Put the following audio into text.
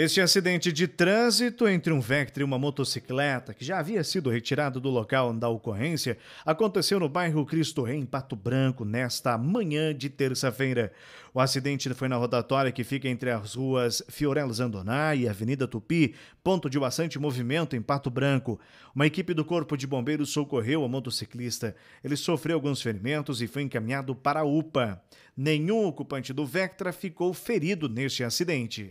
Este acidente de trânsito entre um Vectra e uma motocicleta, que já havia sido retirado do local da ocorrência, aconteceu no bairro Cristo Rei, em Pato Branco, nesta manhã de terça-feira. O acidente foi na rotatória que fica entre as ruas Fiorello Zandoná e Avenida Tupi, ponto de bastante movimento em Pato Branco. Uma equipe do Corpo de Bombeiros socorreu o motociclista. Ele sofreu alguns ferimentos e foi encaminhado para a UPA. Nenhum ocupante do Vectra ficou ferido neste acidente.